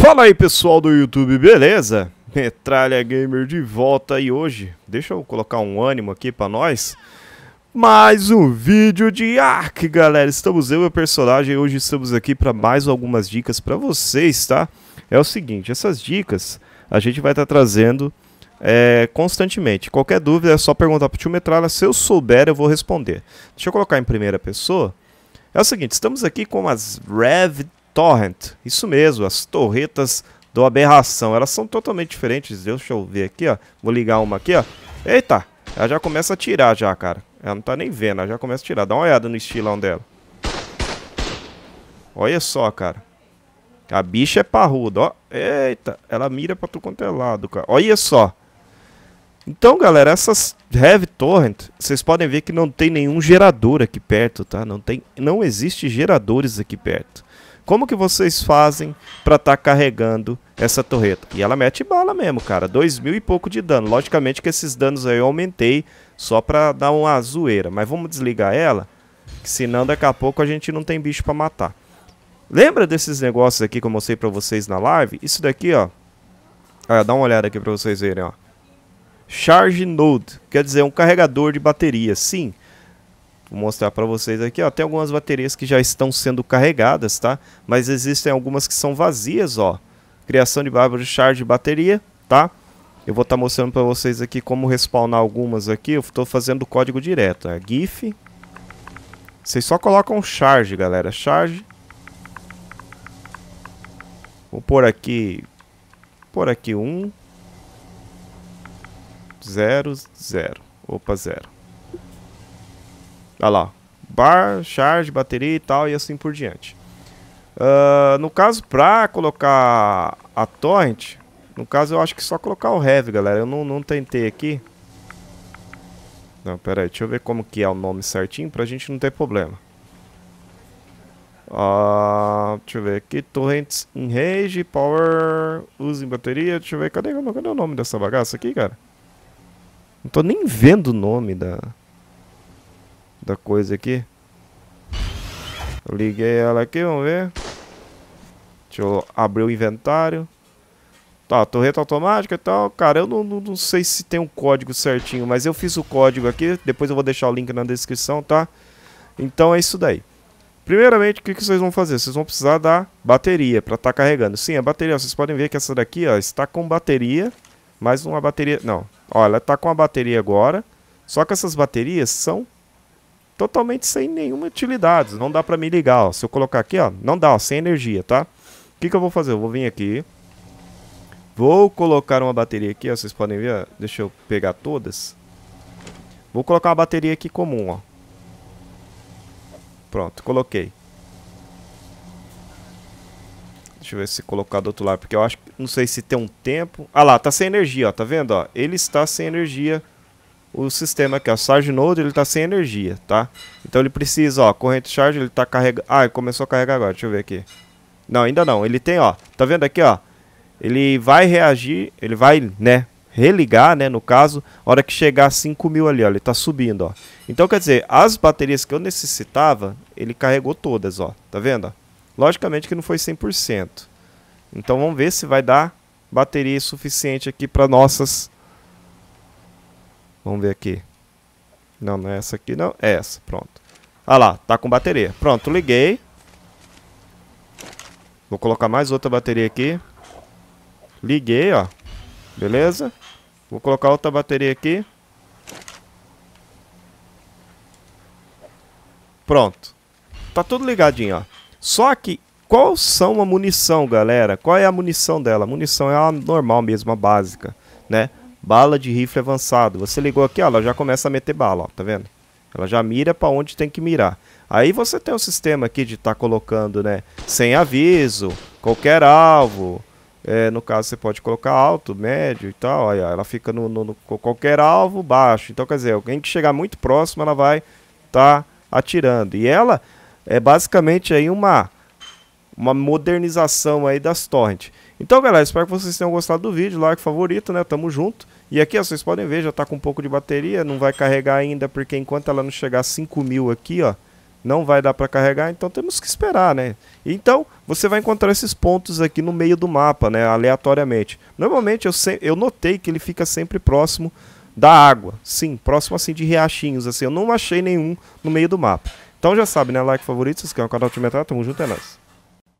Fala aí pessoal do YouTube, beleza? Metralha Gamer de volta e hoje, deixa eu colocar um ânimo aqui para nós. Mais um vídeo de Ark, galera. Estamos eu e o personagem e hoje estamos aqui para mais algumas dicas para vocês, tá? É o seguinte, essas dicas a gente vai estar tá trazendo é, constantemente. Qualquer dúvida é só perguntar pro tio Metralha, se eu souber eu vou responder. Deixa eu colocar em primeira pessoa. É o seguinte, estamos aqui com as Rev torrent. Isso mesmo, as torretas do Aberração. Elas são totalmente diferentes. Deixa eu ver aqui, ó. Vou ligar uma aqui, ó. Eita! Ela já começa a tirar já, cara. Ela não tá nem vendo, ela já começa a tirar. Dá uma olhada no estilão dela. Olha só, cara. A bicha é parruda, ó. Eita, ela mira pra tu quanto é lado, cara. Olha só. Então, galera, essas Heavy Torrent, vocês podem ver que não tem nenhum gerador aqui perto, tá? Não, tem, não existe geradores aqui perto. Como que vocês fazem para estar tá carregando essa torreta? E ela mete bala mesmo, cara. Dois mil e pouco de dano. Logicamente que esses danos aí eu aumentei só para dar uma zoeira. Mas vamos desligar ela, que senão daqui a pouco a gente não tem bicho para matar. Lembra desses negócios aqui que eu mostrei pra vocês na live? Isso daqui, ó. Olha, dá uma olhada aqui pra vocês verem, ó. Charge Node, quer dizer, um carregador de bateria. Sim, Vou mostrar para vocês aqui, ó, tem algumas baterias que já estão sendo carregadas, tá? Mas existem algumas que são vazias, ó. Criação de barba de charge bateria, tá? Eu vou estar tá mostrando para vocês aqui como respawnar algumas aqui. Eu estou fazendo o código direto, é GIF. Vocês só colocam charge, galera, charge. Vou pôr aqui, por aqui um, zero, zero, opa, zero. Olha lá, bar, charge, bateria e tal, e assim por diante. Uh, no caso, para colocar a torrent, no caso eu acho que só colocar o heavy, galera. Eu não, não tentei aqui. Não, pera aí, deixa eu ver como que é o nome certinho pra gente não ter problema. Uh, deixa eu ver aqui, torrents in rage, power, use em bateria, deixa eu ver, cadê, cadê o nome dessa bagaça aqui, cara? Não tô nem vendo o nome da da coisa aqui. liguei ela aqui, vamos ver. Deixa eu abrir o inventário. Tá, torreta automática e tal. Cara, eu não, não, não, sei se tem um código certinho, mas eu fiz o código aqui. Depois eu vou deixar o link na descrição, tá? Então é isso daí. Primeiramente, o que, que vocês vão fazer? Vocês vão precisar da bateria para estar tá carregando. Sim, a bateria, vocês podem ver que essa daqui ó, está com bateria, mas uma bateria... Não, ó, ela está com a bateria agora. Só que essas baterias são totalmente sem nenhuma utilidade. Não dá para me ligar, ó. Se eu colocar aqui, ó, não dá, ó, sem energia, tá? O que, que eu vou fazer? Eu vou vir aqui. Vou colocar uma bateria aqui, ó. Vocês podem ver, ó. Deixa eu pegar todas. Vou colocar uma bateria aqui comum, ó. Pronto, coloquei. Deixa eu ver se colocar do outro lado, porque eu acho que... Não sei se tem um tempo... Ah lá, tá sem energia, ó. Tá vendo, ó? Ele está sem energia o sistema aqui, ó, charge node, ele tá sem energia, tá? Então ele precisa, ó, corrente charge, ele tá carregando... Ah, começou a carregar agora, deixa eu ver aqui. Não, ainda não, ele tem, ó, tá vendo aqui, ó? Ele vai reagir, ele vai, né, religar, né, no caso, a hora que chegar a 5 mil ali, ó, ele tá subindo, ó. Então, quer dizer, as baterias que eu necessitava, ele carregou todas, ó, tá vendo? Logicamente que não foi 100%. Então vamos ver se vai dar bateria suficiente aqui para nossas Vamos ver aqui. Não, não é essa aqui, não. É essa, pronto. Ah lá, tá com bateria. Pronto, liguei. Vou colocar mais outra bateria aqui. Liguei, ó. Beleza? Vou colocar outra bateria aqui. Pronto. Tá tudo ligadinho, ó. Só que, qual são a munição, galera? Qual é a munição dela? A munição é a normal mesmo, a básica, né? Bala de rifle avançado. Você ligou aqui, ó, ela já começa a meter bala, ó, tá vendo? Ela já mira para onde tem que mirar. Aí você tem o um sistema aqui de estar tá colocando, né, sem aviso, qualquer alvo. É, no caso, você pode colocar alto, médio e tal. Aí, ela fica no, no, no, qualquer alvo, baixo. Então, quer dizer, alguém que chegar muito próximo, ela vai estar tá atirando. E ela é basicamente aí uma uma modernização aí das torrents. Então, galera, espero que vocês tenham gostado do vídeo, like, favorito, né? Tamo junto. E aqui, ó, vocês podem ver, já tá com um pouco de bateria, não vai carregar ainda, porque enquanto ela não chegar a 5 mil aqui, ó, não vai dar para carregar, então temos que esperar, né? Então, você vai encontrar esses pontos aqui no meio do mapa, né, aleatoriamente. Normalmente, eu, se... eu notei que ele fica sempre próximo da água, sim, próximo assim de riachinhos, assim, eu não achei nenhum no meio do mapa. Então já sabe, né, like, favorito, se inscreve no canal, de metralha, tamo junto, é nóis.